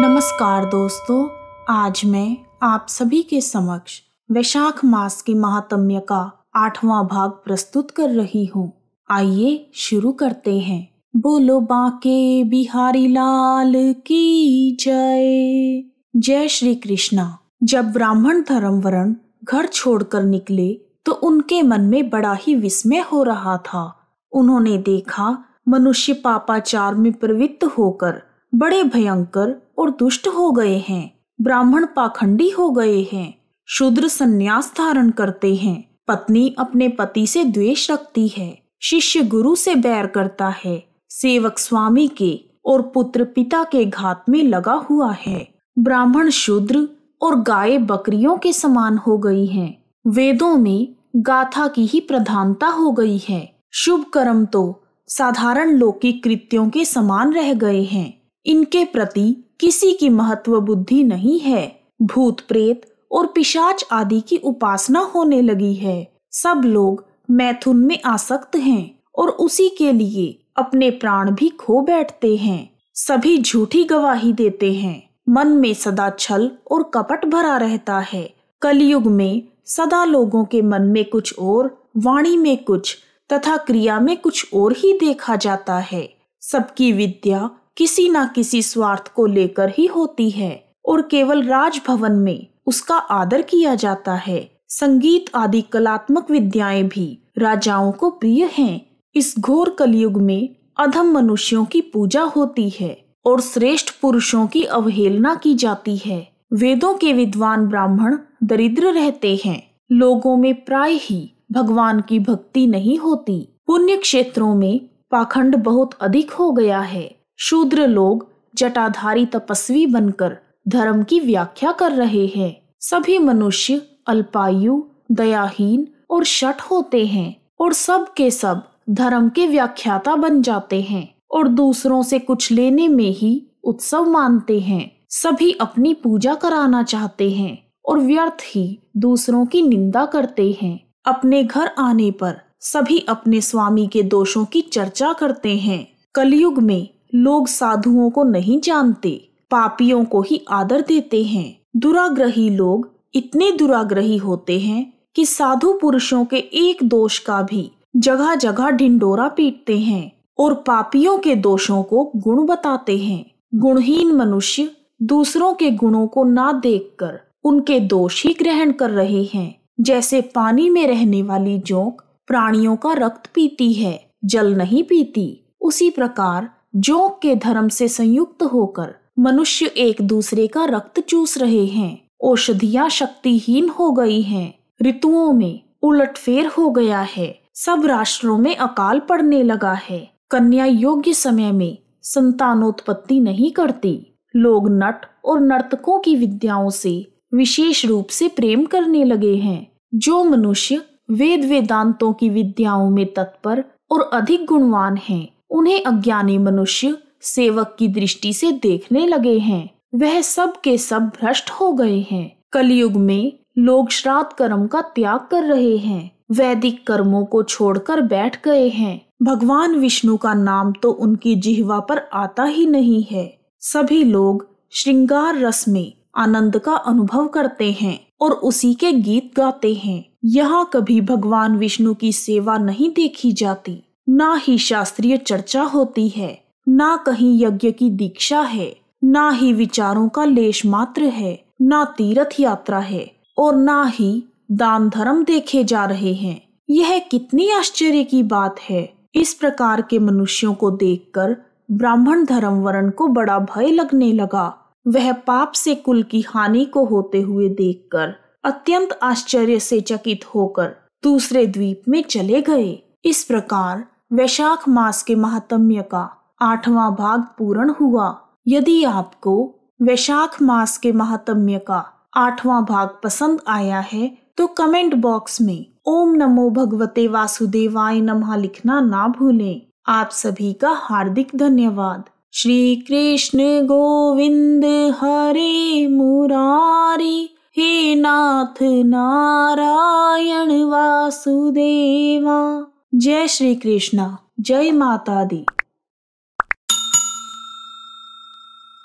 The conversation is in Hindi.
नमस्कार दोस्तों आज मैं आप सभी के समक्ष वैशाख मास के महात्म्य का आठवां भाग प्रस्तुत कर रही हूँ आइए शुरू करते हैं बोलो बाके बिहारी लाल की जय जय श्री कृष्णा जब ब्राह्मण धर्मवरण घर छोड़कर निकले तो उनके मन में बड़ा ही विस्मय हो रहा था उन्होंने देखा मनुष्य पापाचार में प्रवृत्त होकर बड़े भयंकर और दुष्ट हो गए हैं ब्राह्मण पाखंडी हो गए हैं शूद्र संन्यास धारण करते हैं पत्नी अपने पति से द्वेष रखती है शिष्य गुरु से बैर करता है सेवक स्वामी के और पुत्र पिता के घात में लगा हुआ है ब्राह्मण शूद्र और गाय बकरियों के समान हो गई हैं। वेदों में गाथा की ही प्रधानता हो गई है शुभ कर्म तो साधारण लौकिक कृत्यों के समान रह गए हैं इनके प्रति किसी की महत्व बुद्धि नहीं है भूत प्रेत और पिशाच आदि की उपासना होने लगी है सब लोग मैथुन में आसक्त हैं और उसी के लिए अपने प्राण भी खो बैठते हैं सभी झूठी गवाही देते हैं मन में सदा छल और कपट भरा रहता है कलयुग में सदा लोगों के मन में कुछ और वाणी में कुछ तथा क्रिया में कुछ और ही देखा जाता है सबकी विद्या किसी ना किसी स्वार्थ को लेकर ही होती है और केवल राजभवन में उसका आदर किया जाता है संगीत आदि कलात्मक विद्याएं भी राजाओं को प्रिय हैं। इस घोर कलयुग में अधम मनुष्यों की पूजा होती है और श्रेष्ठ पुरुषों की अवहेलना की जाती है वेदों के विद्वान ब्राह्मण दरिद्र रहते हैं लोगों में प्राय ही भगवान की भक्ति नहीं होती पुण्य क्षेत्रों में पाखंड बहुत अधिक हो गया है शूद्र लोग जटाधारी तपस्वी बनकर धर्म की व्याख्या कर रहे हैं सभी मनुष्य अल्पायु दयाहीन और शठ होते हैं और सब के सब धर्म के व्याख्याता बन जाते हैं और दूसरों से कुछ लेने में ही उत्सव मानते हैं सभी अपनी पूजा कराना चाहते हैं और व्यर्थ ही दूसरों की निंदा करते हैं अपने घर आने पर सभी अपने स्वामी के दोषों की चर्चा करते हैं कलयुग में लोग साधुओं को नहीं जानते पापियों को ही आदर देते हैं दुराग्रही लोग इतने दुराग्रही होते हैं कि साधु पुरुषों के एक दोष का भी जगह जगह ढिंडोरा पीटते हैं और पापियों के दोषों को गुण बताते हैं गुणहीन मनुष्य दूसरों के गुणों को ना देखकर उनके दोष ही ग्रहण कर रहे हैं जैसे पानी में रहने वाली जोंक प्राणियों का रक्त पीती है जल नहीं पीती उसी प्रकार जो के धर्म से संयुक्त होकर मनुष्य एक दूसरे का रक्त चूस रहे हैं औषधियां शक्तिहीन हो गई हैं, ऋतुओं में उलटफेर हो गया है सब राष्ट्रों में अकाल पड़ने लगा है कन्या योग्य समय में संतानोत्पत्ति नहीं करती लोग नट और नर्तकों की विद्याओं से विशेष रूप से प्रेम करने लगे हैं जो मनुष्य वेद वेदांतों की विद्याओं में तत्पर और अधिक गुणवान हैं उन्हें अज्ञानी मनुष्य सेवक की दृष्टि से देखने लगे हैं वह सब के सब भ्रष्ट हो गए हैं कलयुग में लोग श्राद्ध कर्म का त्याग कर रहे हैं वैदिक कर्मों को छोड़कर बैठ गए हैं भगवान विष्णु का नाम तो उनकी जिहवा पर आता ही नहीं है सभी लोग श्रृंगार रस में आनंद का अनुभव करते हैं और उसी के गीत गाते हैं यहाँ कभी भगवान विष्णु की सेवा नहीं देखी जाती ना ही शास्त्रीय चर्चा होती है ना कहीं यज्ञ की दीक्षा है ना ही विचारों का लेश मात्र है ना तीर्थ यात्रा है और ना ही दान धर्म देखे जा रहे हैं यह कितनी आश्चर्य की बात है इस प्रकार के मनुष्यों को देखकर ब्राह्मण धर्म वर्ण को बड़ा भय लगने लगा वह पाप से कुल की हानि को होते हुए देखकर अत्यंत आश्चर्य से चकित होकर दूसरे द्वीप में चले गए इस प्रकार वैशाख मास के महात्म्य का आठवां भाग पूर्ण हुआ यदि आपको वैशाख मास के महात्म्य का आठवां भाग पसंद आया है तो कमेंट बॉक्स में ओम नमो भगवते वासुदेवाय नमः लिखना ना भूलें आप सभी का हार्दिक धन्यवाद श्री कृष्ण गोविंद हरे मुरारी हे नाथ नारायण वासुदेवा जय श्री कृष्णा जय माता दी